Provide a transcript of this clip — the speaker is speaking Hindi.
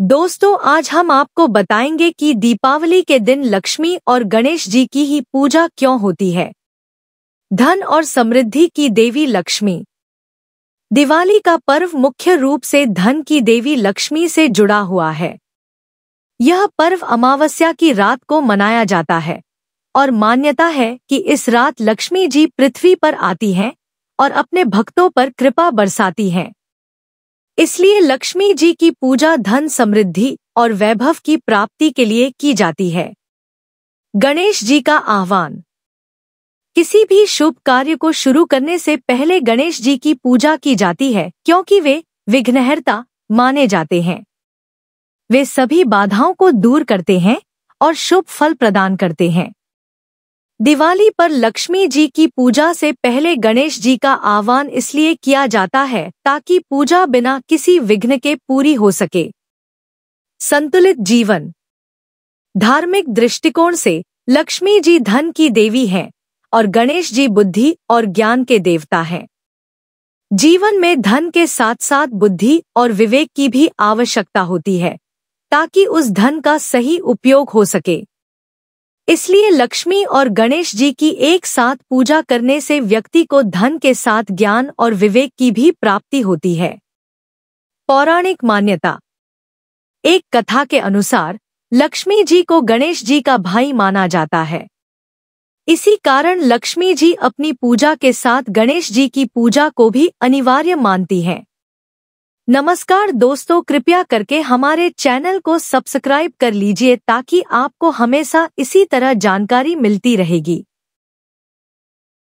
दोस्तों आज हम आपको बताएंगे कि दीपावली के दिन लक्ष्मी और गणेश जी की ही पूजा क्यों होती है धन और समृद्धि की देवी लक्ष्मी दिवाली का पर्व मुख्य रूप से धन की देवी लक्ष्मी से जुड़ा हुआ है यह पर्व अमावस्या की रात को मनाया जाता है और मान्यता है कि इस रात लक्ष्मी जी पृथ्वी पर आती हैं और अपने भक्तों पर कृपा बरसाती हैं इसलिए लक्ष्मी जी की पूजा धन समृद्धि और वैभव की प्राप्ति के लिए की जाती है गणेश जी का आह्वान किसी भी शुभ कार्य को शुरू करने से पहले गणेश जी की पूजा की जाती है क्योंकि वे विघ्नहरता माने जाते हैं वे सभी बाधाओं को दूर करते हैं और शुभ फल प्रदान करते हैं दिवाली पर लक्ष्मी जी की पूजा से पहले गणेश जी का आह्वान इसलिए किया जाता है ताकि पूजा बिना किसी विघ्न के पूरी हो सके संतुलित जीवन धार्मिक दृष्टिकोण से लक्ष्मी जी धन की देवी हैं और गणेश जी बुद्धि और ज्ञान के देवता हैं जीवन में धन के साथ साथ बुद्धि और विवेक की भी आवश्यकता होती है ताकि उस धन का सही उपयोग हो सके इसलिए लक्ष्मी और गणेश जी की एक साथ पूजा करने से व्यक्ति को धन के साथ ज्ञान और विवेक की भी प्राप्ति होती है पौराणिक मान्यता एक कथा के अनुसार लक्ष्मी जी को गणेश जी का भाई माना जाता है इसी कारण लक्ष्मी जी अपनी पूजा के साथ गणेश जी की पूजा को भी अनिवार्य मानती हैं नमस्कार दोस्तों कृपया करके हमारे चैनल को सब्सक्राइब कर लीजिए ताकि आपको हमेशा इसी तरह जानकारी मिलती रहेगी